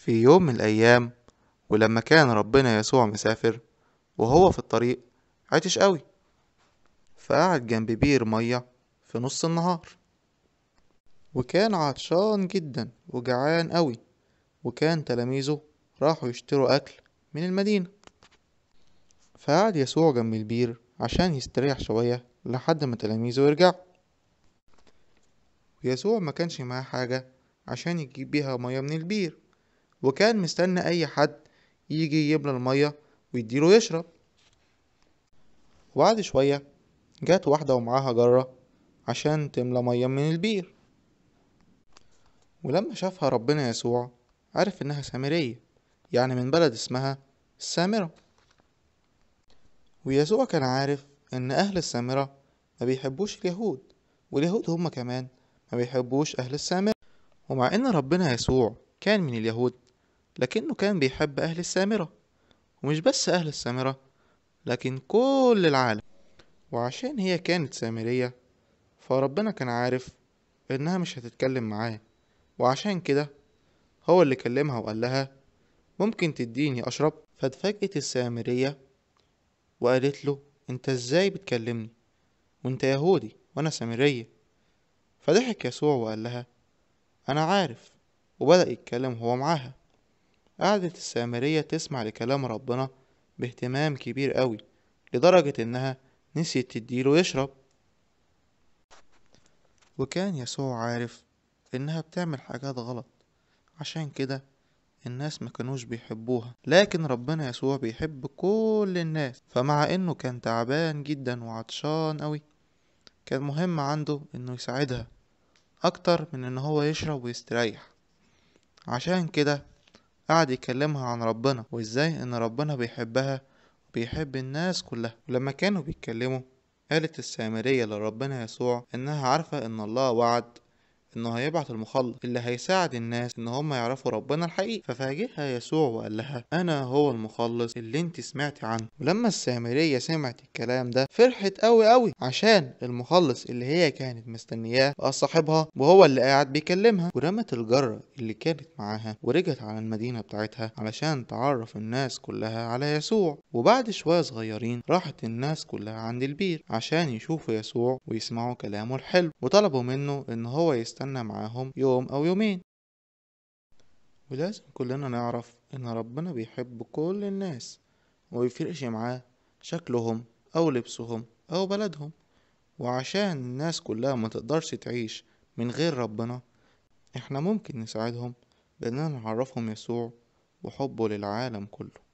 في يوم من الأيام ولما كان ربنا يسوع مسافر وهو في الطريق عطش قوي فقعد جنب بير مية في نص النهار وكان عطشان جدا وجعان قوي وكان تلاميذه راحوا يشتروا أكل من المدينة فقعد يسوع جنب البير عشان يستريح شوية لحد ما تلاميذه يرجعوا ويسوع ما كانش معاه حاجة عشان يجيب بيها مية من البير وكان مستنى أي حد يجي يجيب له المية ويديله يشرب وبعد شوية جات واحدة ومعاها جرة عشان تملى مية من البير ولما شافها ربنا يسوع عرف إنها سامرية يعني من بلد اسمها السامرة ويسوع كان عارف إن أهل السامرة ما بيحبوش اليهود واليهود هما كمان ما بيحبوش أهل السامرة ومع إن ربنا يسوع كان من اليهود لكنه كان بيحب أهل السامرة ومش بس أهل السامرة لكن كل العالم وعشان هي كانت سامرية فربنا كان عارف إنها مش هتتكلم معاه وعشان كده هو اللي كلمها وقال لها ممكن تديني أشرب فاتفاجئت السامرية وقالت له أنت إزاي بتكلمني وأنت يهودي وأنا سامرية فضحك يسوع وقال لها أنا عارف وبدأ يتكلم هو معاها قعدت السامرية تسمع لكلام ربنا باهتمام كبير قوي لدرجة إنها نسيت تديله يشرب وكان يسوع عارف إنها بتعمل حاجات غلط عشان كده الناس ما كانوش بيحبوها لكن ربنا يسوع بيحب كل الناس فمع انه كان تعبان جدا وعطشان قوي كان مهم عنده انه يساعدها اكتر من ان هو يشرب ويستريح عشان كده قعد يكلمها عن ربنا وازاي ان ربنا بيحبها وبيحب الناس كلها ولما كانوا بيتكلموا قالت السامرية لربنا يسوع انها عارفة ان الله وعد انه هيبعت المخلص اللي هيساعد الناس ان هم يعرفوا ربنا الحقيقي ففاجئها يسوع وقال لها انا هو المخلص اللي انت سمعتي عنه ولما السامريه سمعت الكلام ده فرحت قوي قوي عشان المخلص اللي هي كانت مستنياه بقى صاحبها وهو اللي قاعد بيكلمها ورمت الجره اللي كانت معاها ورجعت على المدينه بتاعتها علشان تعرف الناس كلها على يسوع وبعد شويه صغيرين راحت الناس كلها عند البير عشان يشوفوا يسوع ويسمعوا كلامه الحلو وطلبوا منه ان هو يست نستنى معاهم يوم أو يومين ولازم كلنا نعرف إن ربنا بيحب كل الناس ومبيفرقش معاه شكلهم أو لبسهم أو بلدهم وعشان الناس كلها متقدرش تعيش من غير ربنا احنا ممكن نساعدهم بأننا نعرفهم يسوع وحبه للعالم كله